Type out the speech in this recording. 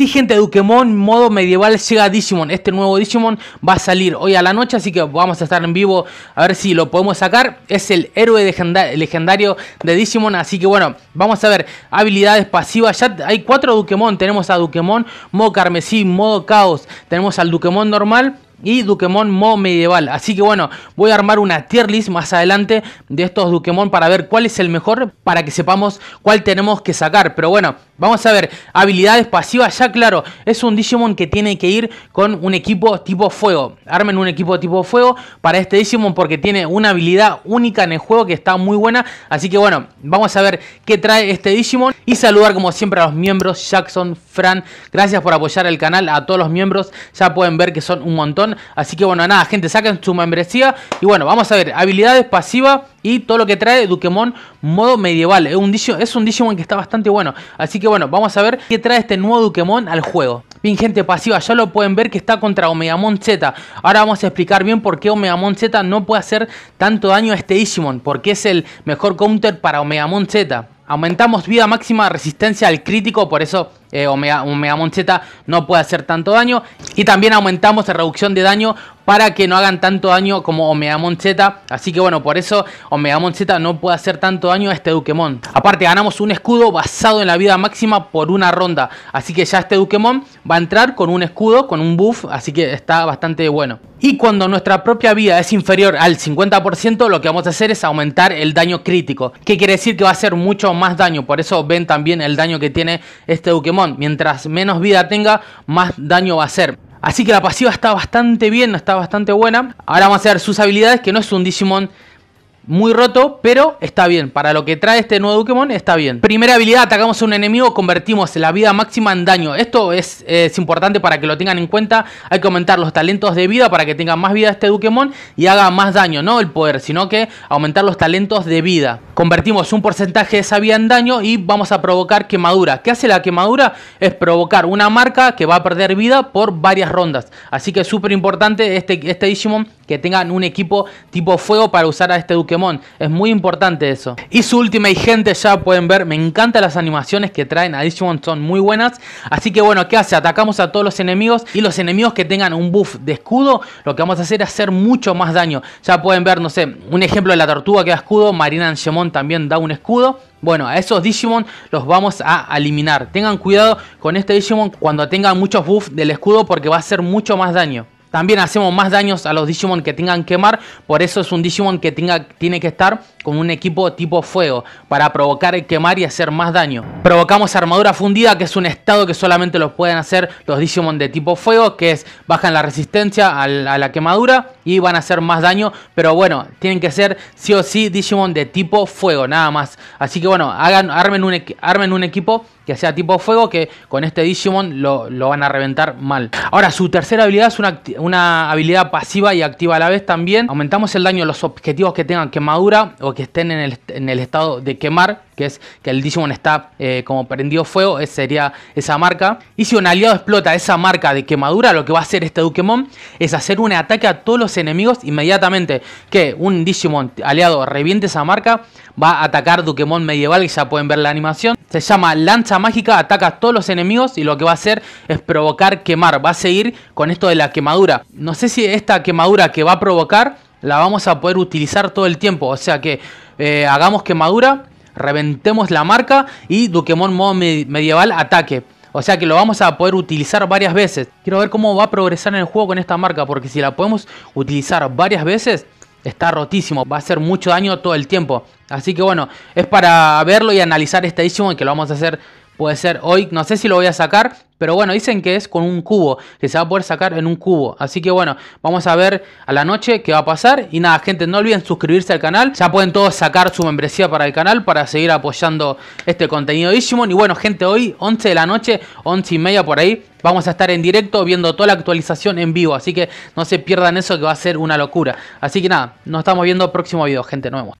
Sí, gente, Duquemon, modo medieval, llega Digimon. Este nuevo Digimon va a salir hoy a la noche, así que vamos a estar en vivo a ver si lo podemos sacar. Es el héroe legendario de Digimon, así que bueno, vamos a ver habilidades pasivas. Ya hay cuatro Duquemon. Tenemos a Duquemon, modo carmesí, modo caos. Tenemos al Duquemon normal, y Dukemon Mo Medieval. Así que bueno, voy a armar una tier list más adelante de estos Dukemon para ver cuál es el mejor, para que sepamos cuál tenemos que sacar. Pero bueno, vamos a ver, habilidades pasivas, ya claro, es un Digimon que tiene que ir con un equipo tipo fuego. Armen un equipo tipo fuego para este Digimon porque tiene una habilidad única en el juego que está muy buena. Así que bueno, vamos a ver qué trae este Digimon y saludar como siempre a los miembros Jackson, Fran, gracias por apoyar el canal, a todos los miembros, ya pueden ver que son un montón. Así que bueno, nada, gente, saquen su membresía. Y bueno, vamos a ver, habilidades pasivas y todo lo que trae Dukemon modo medieval. Es un, Digimon, es un que está bastante bueno. Así que bueno, vamos a ver qué trae este nuevo Dukemon al juego. Bien, gente pasiva, ya lo pueden ver que está contra Omegamon Z. Ahora vamos a explicar bien por qué Omegamon Z no puede hacer tanto daño a este Digimon, porque es el mejor counter para Omegamon Z. Aumentamos vida máxima de resistencia al crítico, por eso eh, Omega, Moncheta no puede hacer tanto daño. Y también aumentamos la reducción de daño para que no hagan tanto daño como Omega Moncheta. Así que bueno, por eso Omega Moncheta no puede hacer tanto daño a este Dukemon Aparte, ganamos un escudo basado en la vida máxima por una ronda. Así que ya este Dukemon va a entrar con un escudo, con un buff, así que está bastante bueno. Y cuando nuestra propia vida es inferior al 50%, lo que vamos a hacer es aumentar el daño crítico. Que quiere decir que va a hacer mucho más daño. Por eso ven también el daño que tiene este Dukemon Mientras menos vida tenga, más daño va a hacer. Así que la pasiva está bastante bien, está bastante buena. Ahora vamos a ver sus habilidades, que no es un Digimon muy roto, pero está bien. Para lo que trae este nuevo Dukemon, está bien. Primera habilidad, atacamos a un enemigo, convertimos la vida máxima en daño. Esto es, importante para que lo tengan en cuenta. Hay que aumentar los talentos de vida para que tenga más vida este Dukemon. y haga más daño, no el poder, sino que aumentar los talentos de vida. Convertimos un porcentaje de esa vida en daño y vamos a provocar quemadura. ¿Qué hace la quemadura? Es provocar una marca que va a perder vida por varias rondas. Así que es súper importante este, este que tengan un equipo tipo fuego para usar a este Dukemon. Es muy importante eso. Y su última y gente, ya pueden ver, me encantan las animaciones que traen a Digimon, son muy buenas. Así que bueno, ¿qué hace? Atacamos a todos los enemigos y los enemigos que tengan un buff de escudo, lo que vamos a hacer es hacer mucho más daño. Ya pueden ver, no sé, un ejemplo de la tortuga que da escudo, Marina Angemon también da un escudo. Bueno, a esos Digimon los vamos a eliminar. Tengan cuidado con este Digimon cuando tengan muchos buffs del escudo porque va a hacer mucho más daño. También hacemos más daños a los Digimon que tengan que quemar. Por eso es un Digimon que tenga, tiene que estar con un equipo tipo fuego para provocar el quemar y hacer más daño. Provocamos armadura fundida, que es un estado que solamente los pueden hacer los Digimon de tipo fuego, que es bajan la resistencia a la, quemadura y van a hacer más daño, pero bueno, tienen que ser sí o sí Digimon de tipo fuego, nada más. Así que bueno, hagan, armen, un, armen un equipo que sea tipo fuego, que con este Digimon lo, van a reventar mal. Ahora, su tercera habilidad es una, una habilidad pasiva y activa a la vez también. Aumentamos el daño a los objetivos que tengan quemadura o que estén en el, estado de quemar, que es que el Digimon está eh, como prendido fuego, es sería esa marca. Y si un aliado explota esa marca de quemadura, lo que va a hacer este Dukemon es hacer un ataque a todos los enemigos inmediatamente que un Digimon aliado reviente esa marca, va a atacar Dukemon medieval, que ya pueden ver la animación. Se llama Lanza Mágica, ataca a todos los enemigos y lo que va a hacer es provocar quemar. Va a seguir con esto de la quemadura. No sé si esta quemadura que va a provocar la vamos a poder utilizar todo el tiempo. O sea que eh, hagamos quemadura, reventemos la marca y Duquemón modo medieval ataque. O sea que lo vamos a poder utilizar varias veces. Quiero ver cómo va a progresar en el juego con esta marca, porque si la podemos utilizar varias veces, está rotísimo. Va a hacer mucho daño todo el tiempo. Así que bueno, es para verlo y analizar esta edición que lo vamos a hacer Puede ser hoy, no sé si lo voy a sacar, pero bueno, dicen que es con un cubo, que se va a poder sacar en un cubo. Así que bueno, vamos a ver a la noche qué va a pasar. Y nada, gente, no olviden suscribirse al canal. Ya pueden todos sacar su membresía para el canal para seguir apoyando este contenido Digimon. Y bueno, gente, hoy 11 de la noche, 11 y media por ahí, vamos a estar en directo viendo toda la actualización en vivo. Así que no se pierdan eso que va a ser una locura. Así que nada, nos estamos viendo próximo video, gente. Nos vemos.